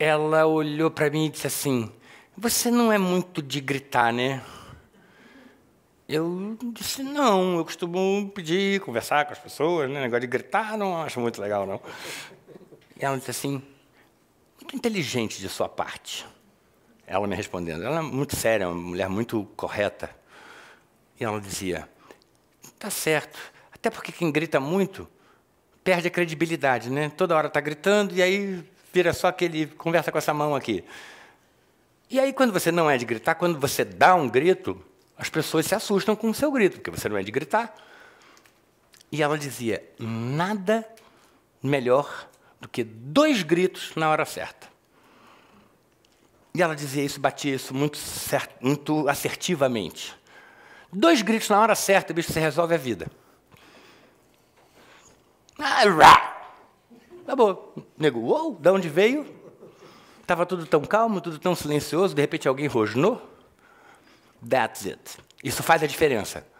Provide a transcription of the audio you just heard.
ela olhou para mim e disse assim: Você não é muito de gritar, né? Eu disse: Não, eu costumo pedir, conversar com as pessoas, né? Negócio de gritar, não acho muito legal, não. E ela disse assim: Muito inteligente de sua parte. Ela me respondendo. Ela é muito séria, uma mulher muito correta. E ela dizia: Tá certo. Até porque quem grita muito perde a credibilidade, né? Toda hora está gritando e aí vira só aquele, conversa com essa mão aqui. E aí, quando você não é de gritar, quando você dá um grito, as pessoas se assustam com o seu grito, porque você não é de gritar. E ela dizia: nada melhor do que dois gritos na hora certa. E ela dizia isso, batia isso muito, cert... muito assertivamente. Dois gritos na hora certa, bicho, você resolve a vida. Ah, Acabou. Nego, uou, de onde veio? Estava tudo tão calmo, tudo tão silencioso, de repente alguém rosnou. That's it. Isso faz a diferença.